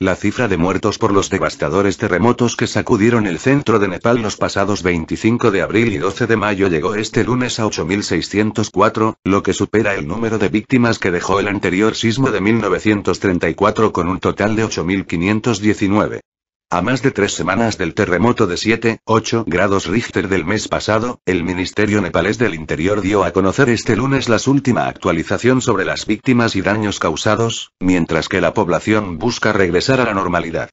La cifra de muertos por los devastadores terremotos que sacudieron el centro de Nepal los pasados 25 de abril y 12 de mayo llegó este lunes a 8.604, lo que supera el número de víctimas que dejó el anterior sismo de 1934 con un total de 8.519. A más de tres semanas del terremoto de 7-8 grados Richter del mes pasado, el Ministerio Nepalés del Interior dio a conocer este lunes la última actualización sobre las víctimas y daños causados, mientras que la población busca regresar a la normalidad.